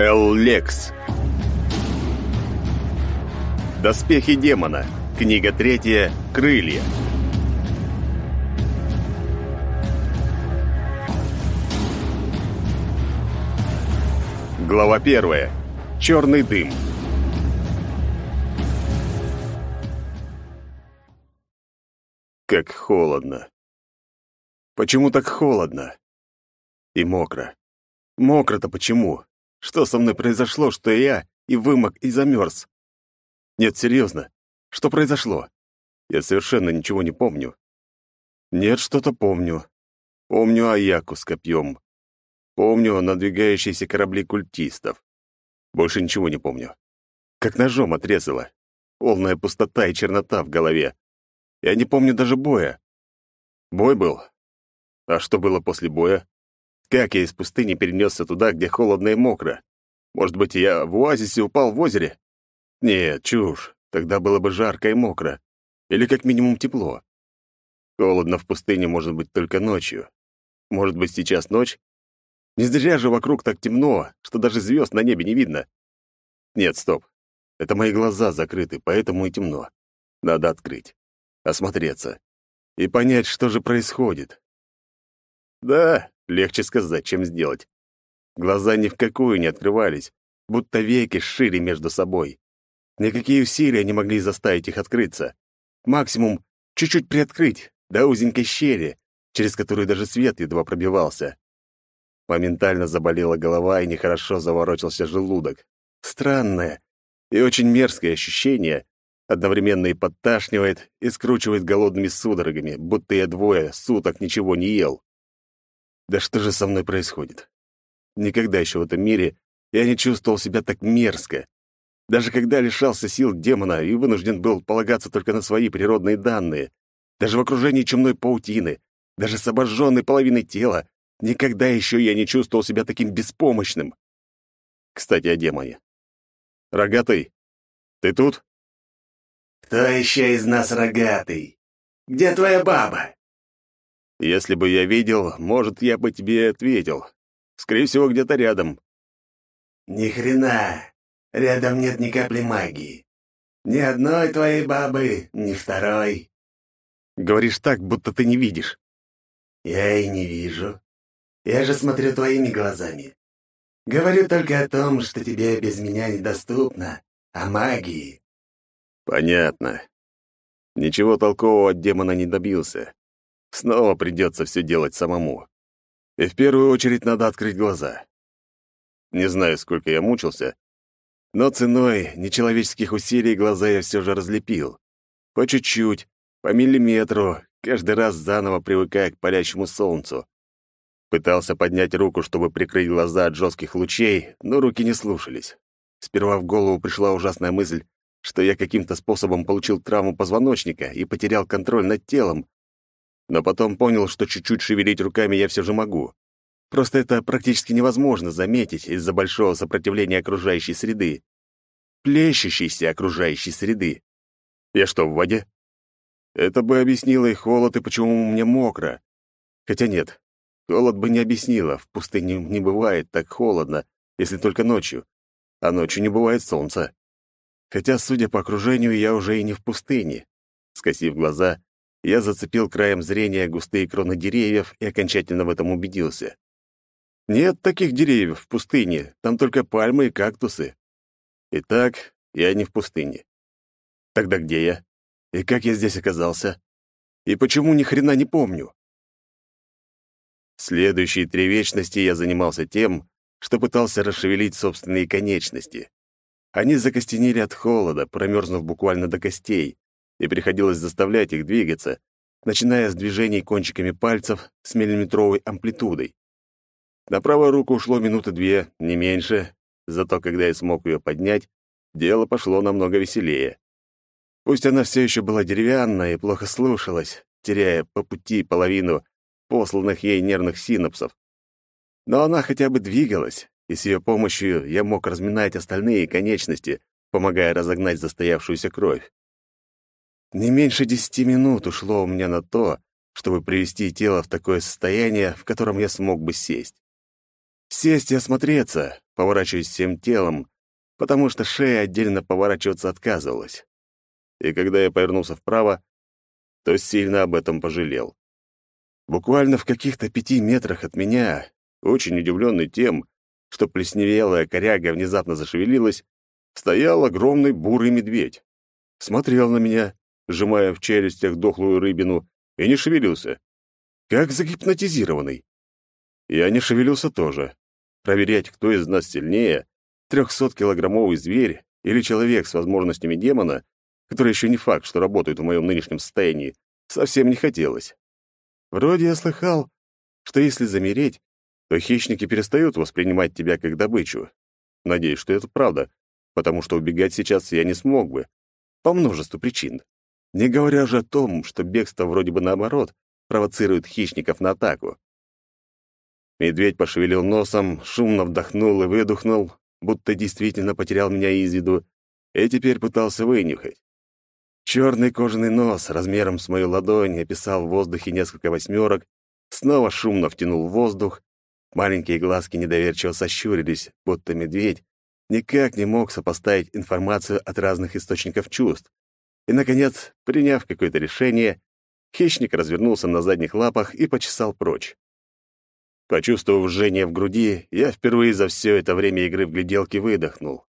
Эллекс. Доспехи демона. Книга третья. Крылья. Глава первая. Черный дым. Как холодно. Почему так холодно? И мокро. Мокро-то почему? Что со мной произошло, что я и вымок, и замерз? Нет, серьезно. Что произошло? Я совершенно ничего не помню. Нет, что-то помню. Помню Аяку с копьем. Помню надвигающиеся корабли культистов. Больше ничего не помню. Как ножом отрезала. Полная пустота и чернота в голове. Я не помню даже боя. Бой был. А что было после боя? Как я из пустыни перенесся туда, где холодно и мокро? Может быть, я в оазисе упал в озере? Нет, чушь. Тогда было бы жарко и мокро. Или как минимум тепло. Холодно в пустыне может быть только ночью. Может быть, сейчас ночь? Не зря же вокруг так темно, что даже звезд на небе не видно. Нет, стоп. Это мои глаза закрыты, поэтому и темно. Надо открыть, осмотреться и понять, что же происходит. Да, Легче сказать, чем сделать. Глаза ни в какую не открывались, будто веки шире между собой. Никакие усилия не могли заставить их открыться. Максимум чуть-чуть приоткрыть, до узенькой щели, через которую даже свет едва пробивался. Моментально заболела голова и нехорошо заворочился желудок. Странное и очень мерзкое ощущение, одновременно и подташнивает, и скручивает голодными судорогами, будто я двое суток ничего не ел. Да что же со мной происходит? Никогда еще в этом мире я не чувствовал себя так мерзко. Даже когда лишался сил демона и вынужден был полагаться только на свои природные данные, даже в окружении чумной паутины, даже с обожженной половиной тела, никогда еще я не чувствовал себя таким беспомощным. Кстати, о демоне. «Рогатый, ты тут?» «Кто еще из нас рогатый? Где твоя баба?» Если бы я видел, может, я бы тебе ответил. Скорее всего, где-то рядом. Ни хрена. Рядом нет ни капли магии. Ни одной твоей бабы, ни второй. Говоришь так, будто ты не видишь. Я и не вижу. Я же смотрю твоими глазами. Говорю только о том, что тебе без меня недоступно, о магии. Понятно. Ничего толкового от демона не добился. Снова придется все делать самому. И в первую очередь надо открыть глаза. Не знаю, сколько я мучился, но ценой нечеловеческих усилий глаза я все же разлепил. По чуть-чуть, по миллиметру, каждый раз заново привыкая к палящему солнцу. Пытался поднять руку, чтобы прикрыть глаза от жестких лучей, но руки не слушались. Сперва в голову пришла ужасная мысль, что я каким-то способом получил травму позвоночника и потерял контроль над телом, но потом понял, что чуть-чуть шевелить руками я все же могу. Просто это практически невозможно заметить из-за большого сопротивления окружающей среды. Плещущейся окружающей среды. Я что, в воде? Это бы объяснило и холод, и почему у меня мокро. Хотя нет, холод бы не объяснило. В пустыне не бывает так холодно, если только ночью. А ночью не бывает солнца. Хотя, судя по окружению, я уже и не в пустыне. Скосив глаза, я зацепил краем зрения густые кроны деревьев и окончательно в этом убедился. Нет таких деревьев в пустыне, там только пальмы и кактусы. Итак, я не в пустыне. Тогда где я? И как я здесь оказался? И почему ни хрена не помню? Следующие три вечности я занимался тем, что пытался расшевелить собственные конечности. Они закостенели от холода, промерзнув буквально до костей, и приходилось заставлять их двигаться, начиная с движений кончиками пальцев с миллиметровой амплитудой. На правую руку ушло минуты две, не меньше, зато когда я смог ее поднять, дело пошло намного веселее. Пусть она все еще была деревянная и плохо слушалась, теряя по пути половину посланных ей нервных синапсов. Но она хотя бы двигалась, и с ее помощью я мог разминать остальные конечности, помогая разогнать застоявшуюся кровь. Не меньше десяти минут ушло у меня на то, чтобы привести тело в такое состояние, в котором я смог бы сесть. Сесть и осмотреться, поворачиваясь всем телом, потому что шея отдельно поворачиваться отказывалась. И когда я повернулся вправо, то сильно об этом пожалел. Буквально в каких-то пяти метрах от меня, очень удивленный тем, что плесневелая коряга внезапно зашевелилась, стоял огромный бурый медведь. Смотрел на меня, сжимая в челюстях дохлую рыбину, и не шевелился. Как загипнотизированный. Я не шевелился тоже. Проверять, кто из нас сильнее, трехсоткилограммовый зверь или человек с возможностями демона, который еще не факт, что работает в моем нынешнем состоянии, совсем не хотелось. Вроде я слыхал, что если замереть, то хищники перестают воспринимать тебя как добычу. Надеюсь, что это правда, потому что убегать сейчас я не смог бы. По множеству причин. Не говоря же о том, что бегство вроде бы наоборот провоцирует хищников на атаку. Медведь пошевелил носом, шумно вдохнул и выдохнул, будто действительно потерял меня из виду, и теперь пытался вынюхать. Черный кожаный нос размером с мою ладонь описал в воздухе несколько восьмерок, снова шумно втянул воздух, маленькие глазки недоверчиво сощурились, будто медведь никак не мог сопоставить информацию от разных источников чувств. И, наконец, приняв какое-то решение, хищник развернулся на задних лапах и почесал прочь. Почувствовав жжение в груди, я впервые за все это время игры в гляделки выдохнул.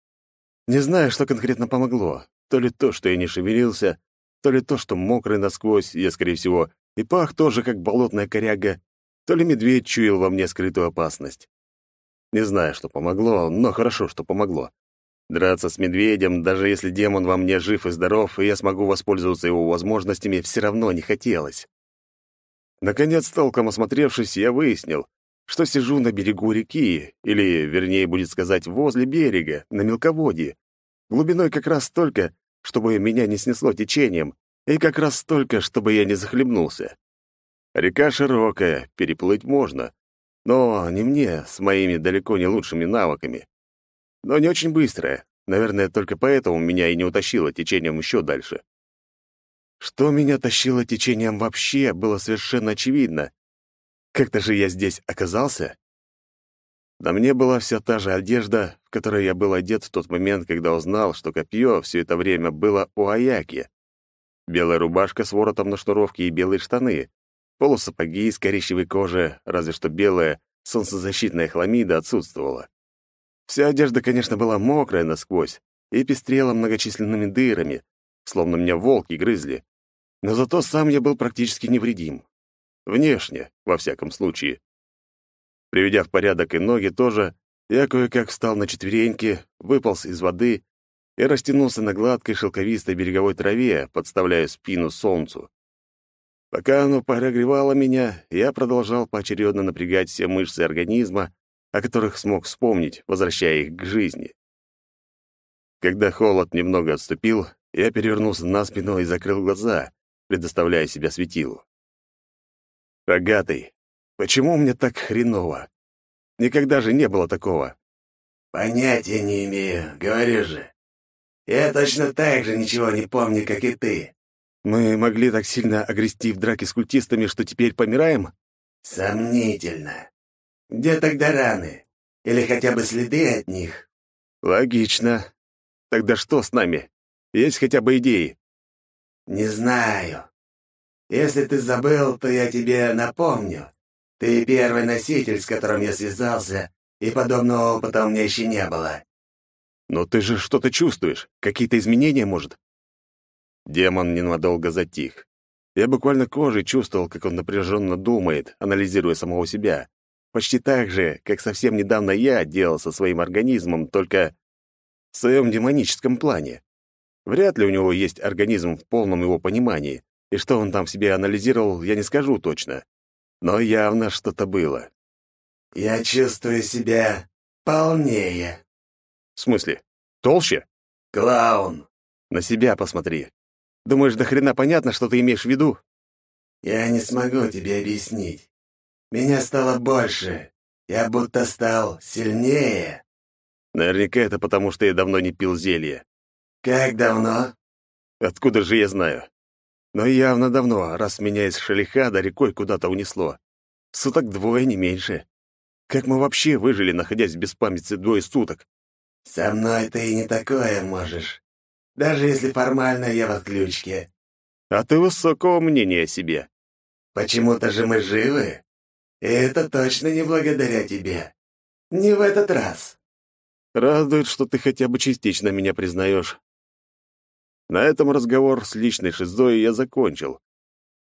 Не знаю, что конкретно помогло. То ли то, что я не шевелился, то ли то, что мокрый насквозь, я, скорее всего, и пах тоже, как болотная коряга, то ли медведь чуял во мне скрытую опасность. Не знаю, что помогло, но хорошо, что помогло. Драться с медведем, даже если демон во мне жив и здоров, и я смогу воспользоваться его возможностями, все равно не хотелось. Наконец, толком осмотревшись, я выяснил, что сижу на берегу реки, или, вернее, будет сказать, возле берега, на мелководье, глубиной как раз столько, чтобы меня не снесло течением, и как раз столько, чтобы я не захлебнулся. Река широкая, переплыть можно, но не мне с моими далеко не лучшими навыками но не очень быстрая. Наверное, только поэтому меня и не утащило течением еще дальше. Что меня тащило течением вообще, было совершенно очевидно. Как-то же я здесь оказался. На мне была вся та же одежда, в которой я был одет в тот момент, когда узнал, что копье все это время было у Аяки. Белая рубашка с воротом на шнуровке и белые штаны, полусапоги из коричневой кожи, разве что белая солнцезащитная хламида отсутствовала. Вся одежда, конечно, была мокрая насквозь и пестрела многочисленными дырами, словно меня волки грызли. Но зато сам я был практически невредим. Внешне, во всяком случае. Приведя в порядок и ноги тоже, я кое-как встал на четвереньки, выполз из воды и растянулся на гладкой шелковистой береговой траве, подставляя спину солнцу. Пока оно прогревало меня, я продолжал поочередно напрягать все мышцы организма, о которых смог вспомнить, возвращая их к жизни. Когда холод немного отступил, я перевернулся на спину и закрыл глаза, предоставляя себя светилу. «Рогатый, почему мне так хреново? Никогда же не было такого». «Понятия не имею, говорю же. Я точно так же ничего не помню, как и ты». «Мы могли так сильно огрести в драке с культистами, что теперь помираем?» «Сомнительно. Где тогда раны? Или хотя бы следы от них?» «Логично. Тогда что с нами? Есть хотя бы идеи?» «Не знаю. Если ты забыл, то я тебе напомню. Ты первый носитель, с которым я связался, и подобного опыта у меня еще не было». «Но ты же что-то чувствуешь. Какие-то изменения, может?» Демон ненадолго затих. Я буквально кожей чувствовал, как он напряженно думает, анализируя самого себя, Почти так же, как совсем недавно я делал со своим организмом, только в своем демоническом плане. Вряд ли у него есть организм в полном его понимании, и что он там в себе анализировал, я не скажу точно. Но явно что-то было. «Я чувствую себя полнее». «В смысле? Толще?» «Клаун». «На себя посмотри. Думаешь, до хрена понятно, что ты имеешь в виду?» «Я не смогу тебе объяснить. Меня стало больше. Я будто стал сильнее. Наверняка это потому, что я давно не пил зелье. Как давно? Откуда же я знаю? Но явно давно, раз меня из Шелихада рекой куда-то унесло. Суток двое, не меньше. Как мы вообще выжили, находясь без памяти двое суток? Со мной ты и не такое можешь. Даже если формально я в отключке. А ты высокого мнения о себе. Почему-то же мы живы. Это точно не благодаря тебе. Не в этот раз. Радует, что ты хотя бы частично меня признаешь. На этом разговор с личной шизой я закончил.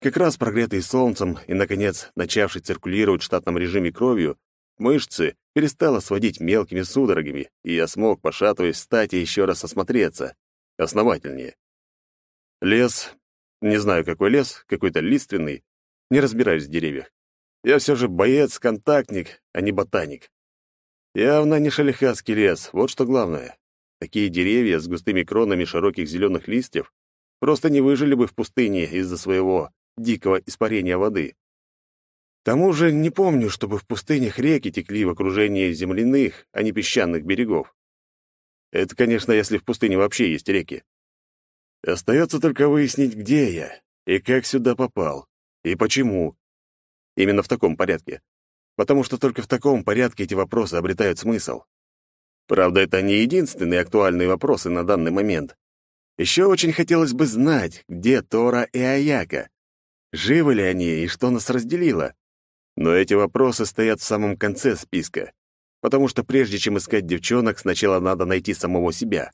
Как раз прогретый солнцем и, наконец, начавший циркулировать в штатном режиме кровью, мышцы перестала сводить мелкими судорогами, и я смог, пошатываясь, встать и еще раз осмотреться. Основательнее. Лес. Не знаю, какой лес, какой-то лиственный. Не разбираюсь в деревьях. Я все же боец-контактник, а не ботаник. Явно не шалихатский лес, вот что главное. Такие деревья с густыми кронами широких зеленых листьев просто не выжили бы в пустыне из-за своего дикого испарения воды. К тому же не помню, чтобы в пустынях реки текли в окружении земляных, а не песчаных берегов. Это, конечно, если в пустыне вообще есть реки. Остается только выяснить, где я, и как сюда попал, и почему, Именно в таком порядке. Потому что только в таком порядке эти вопросы обретают смысл. Правда, это не единственные актуальные вопросы на данный момент. Еще очень хотелось бы знать, где Тора и Аяка. Живы ли они и что нас разделило? Но эти вопросы стоят в самом конце списка, потому что прежде чем искать девчонок, сначала надо найти самого себя.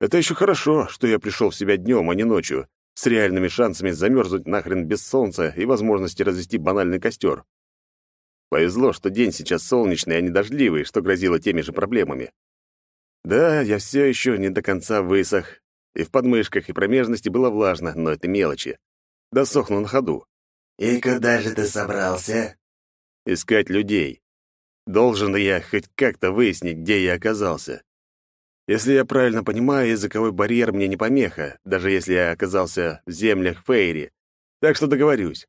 Это еще хорошо, что я пришел в себя днем, а не ночью, с реальными шансами замерзнуть нахрен без солнца и возможности развести банальный костер. Повезло, что день сейчас солнечный, а не дождливый, что грозило теми же проблемами. Да, я все еще не до конца высох, и в подмышках и промежности было влажно, но это мелочи. Досохну на ходу. «И куда же ты собрался?» «Искать людей. Должен я хоть как-то выяснить, где я оказался. Если я правильно понимаю, языковой барьер мне не помеха, даже если я оказался в землях Фейри. Так что договорюсь.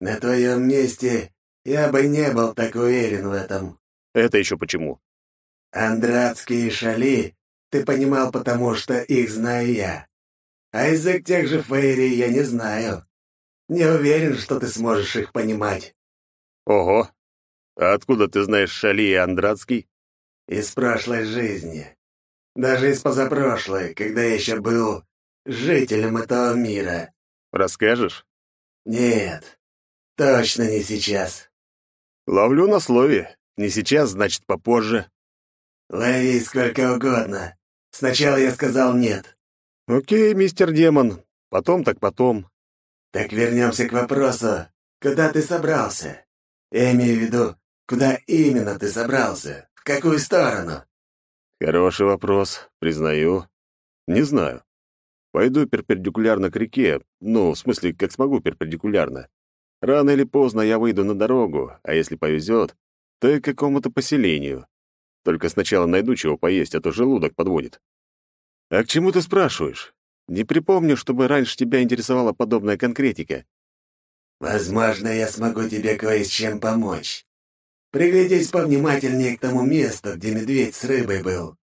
На твоем месте я бы не был так уверен в этом. Это еще почему? Андратские шали ты понимал, потому что их знаю я. А язык тех же Фейри я не знаю. Не уверен, что ты сможешь их понимать. Ого! А откуда ты знаешь Шали и Андратский? Из прошлой жизни. Даже из позапрошлой, когда я еще был жителем этого мира. Расскажешь? Нет, точно не сейчас. Ловлю на слове. Не сейчас, значит, попозже. Лови сколько угодно. Сначала я сказал нет. Окей, мистер демон. Потом так потом. Так вернемся к вопросу. Куда ты собрался? Я имею в виду, куда именно ты собрался? В какую сторону? Хороший вопрос, признаю. Не знаю. Пойду перпендикулярно к реке, ну, в смысле, как смогу перпендикулярно. Рано или поздно я выйду на дорогу, а если повезет, то и к какому-то поселению. Только сначала найду чего поесть, а то желудок подводит. А к чему ты спрашиваешь? Не припомню, чтобы раньше тебя интересовала подобная конкретика. Возможно, я смогу тебе кое с чем помочь. Приглядись повнимательнее к тому месту, где медведь с рыбой был».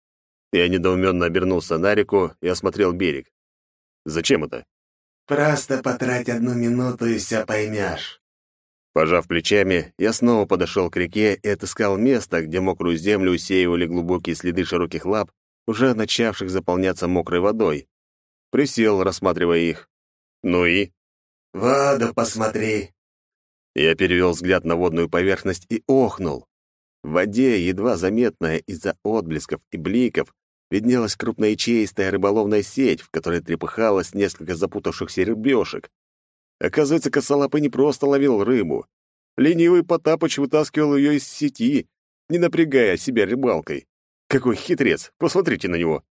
Я недоуменно обернулся на реку и осмотрел берег. «Зачем это?» «Просто потрать одну минуту, и все поймешь». Пожав плечами, я снова подошел к реке и отыскал место, где мокрую землю усеивали глубокие следы широких лап, уже начавших заполняться мокрой водой. Присел, рассматривая их. «Ну и?» «Воду посмотри», я перевел взгляд на водную поверхность и охнул. В воде, едва заметная из-за отблесков и бликов, виднелась крупная крупноячеистая рыболовная сеть, в которой трепыхалось несколько запутавшихся рыбешек. Оказывается, косолапый не просто ловил рыбу. Ленивый Потапыч вытаскивал ее из сети, не напрягая себя рыбалкой. Какой хитрец, посмотрите на него.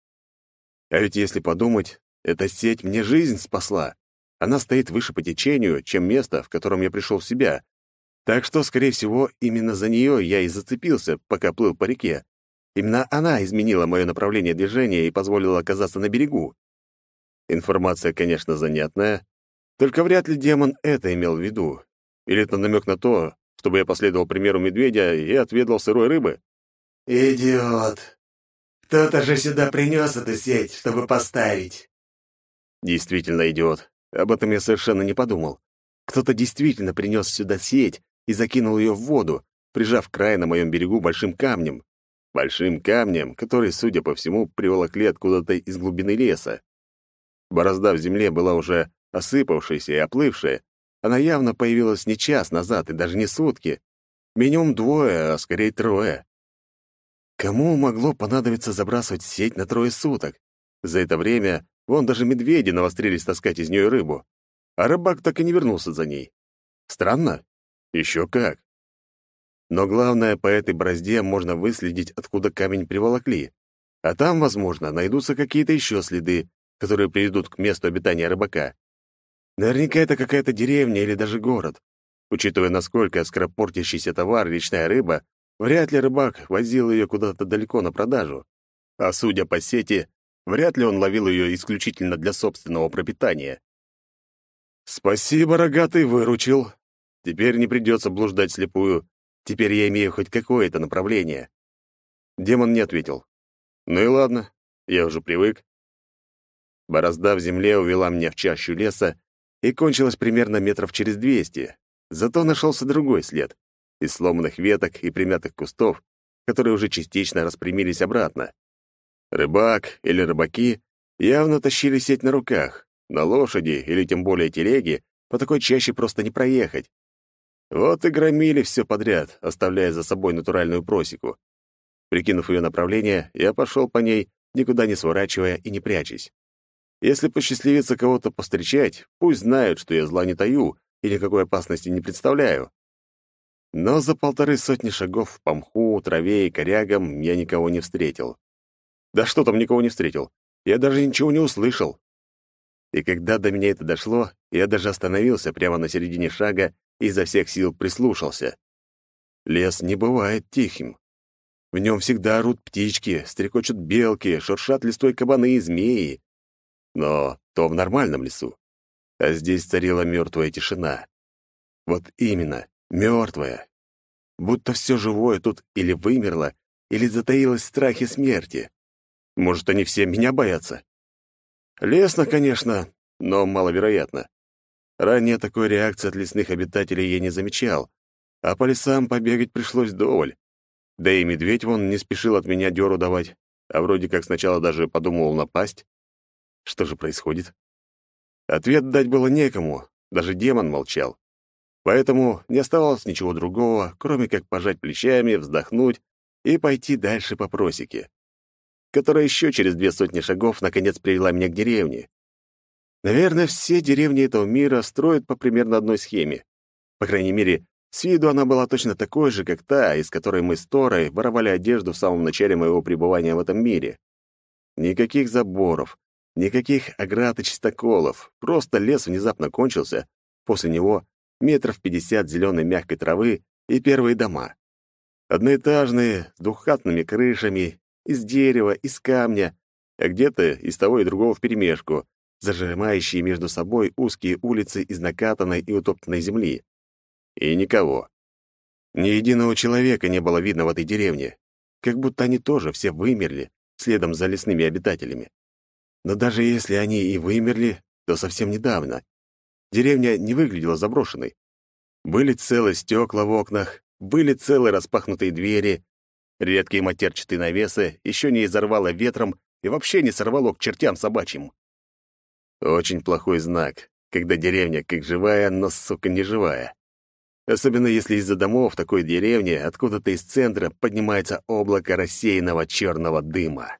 А ведь если подумать, эта сеть мне жизнь спасла. Она стоит выше по течению, чем место, в котором я пришел в себя. Так что, скорее всего, именно за нее я и зацепился, пока плыл по реке. Именно она изменила мое направление движения и позволила оказаться на берегу. Информация, конечно, занятная. Только вряд ли демон это имел в виду. Или это намек на то, чтобы я последовал примеру медведя и отведал сырой рыбы? «Идиот! Кто-то же сюда принес эту сеть, чтобы поставить!» Действительно идиот. Об этом я совершенно не подумал. Кто-то действительно принес сюда сеть и закинул ее в воду, прижав край на моем берегу большим камнем. Большим камнем, который, судя по всему, приволокли откуда-то из глубины леса. Борозда в земле была уже осыпавшаяся и оплывшая. Она явно появилась не час назад и даже не сутки. Минимум двое, а скорее трое. Кому могло понадобиться забрасывать сеть на трое суток? За это время Вон даже медведи навострились таскать из нее рыбу. А рыбак так и не вернулся за ней. Странно? Еще как. Но главное, по этой бразде можно выследить, откуда камень приволокли. А там, возможно, найдутся какие-то еще следы, которые приведут к месту обитания рыбака. Наверняка это какая-то деревня или даже город. Учитывая, насколько скоропортящийся товар речная рыба, вряд ли рыбак возил ее куда-то далеко на продажу. А судя по сети, Вряд ли он ловил ее исключительно для собственного пропитания. «Спасибо, рогатый, выручил. Теперь не придется блуждать слепую. Теперь я имею хоть какое-то направление». Демон не ответил. «Ну и ладно, я уже привык». Борозда в земле увела меня в чащу леса и кончилась примерно метров через двести. Зато нашелся другой след — из сломанных веток и примятых кустов, которые уже частично распрямились обратно. Рыбак или рыбаки явно тащили сеть на руках. На лошади или тем более телеге по такой чаще просто не проехать. Вот и громили все подряд, оставляя за собой натуральную просеку. Прикинув ее направление, я пошел по ней, никуда не сворачивая и не прячась. Если посчастливится кого-то повстречать, пусть знают, что я зла не таю и никакой опасности не представляю. Но за полторы сотни шагов по мху, траве и корягам я никого не встретил. Да что там, никого не встретил. Я даже ничего не услышал. И когда до меня это дошло, я даже остановился прямо на середине шага и изо всех сил прислушался. Лес не бывает тихим. В нем всегда орут птички, стрекочут белки, шуршат листой кабаны и змеи. Но то в нормальном лесу. А здесь царила мертвая тишина. Вот именно, мертвая. Будто все живое тут или вымерло, или затаилось в страхе смерти. Может, они все меня боятся? Лесно, конечно, но маловероятно. Ранее такой реакции от лесных обитателей я не замечал, а по лесам побегать пришлось доволь. Да и медведь вон не спешил от меня дёру давать, а вроде как сначала даже подумал напасть. Что же происходит? Ответ дать было некому, даже демон молчал. Поэтому не оставалось ничего другого, кроме как пожать плечами, вздохнуть и пойти дальше по просеке которая еще через две сотни шагов наконец привела меня к деревне. Наверное, все деревни этого мира строят по примерно одной схеме. По крайней мере, с виду она была точно такой же, как та, из которой мы с Торой воровали одежду в самом начале моего пребывания в этом мире. Никаких заборов, никаких оград и чистоколов, просто лес внезапно кончился, после него метров пятьдесят зеленой мягкой травы и первые дома. Одноэтажные, с двуххатными крышами из дерева, из камня, а где-то из того и другого вперемешку, зажимающие между собой узкие улицы из накатанной и утоптанной земли. И никого. Ни единого человека не было видно в этой деревне. Как будто они тоже все вымерли, следом за лесными обитателями. Но даже если они и вымерли, то совсем недавно. Деревня не выглядела заброшенной. Были целы стекла в окнах, были целы распахнутые двери, Редкие матерчатые навесы еще не изорвало ветром и вообще не сорвало к чертям собачьим. Очень плохой знак, когда деревня как живая, но, сука, не живая. Особенно если из-за домов такой деревни откуда-то из центра поднимается облако рассеянного черного дыма.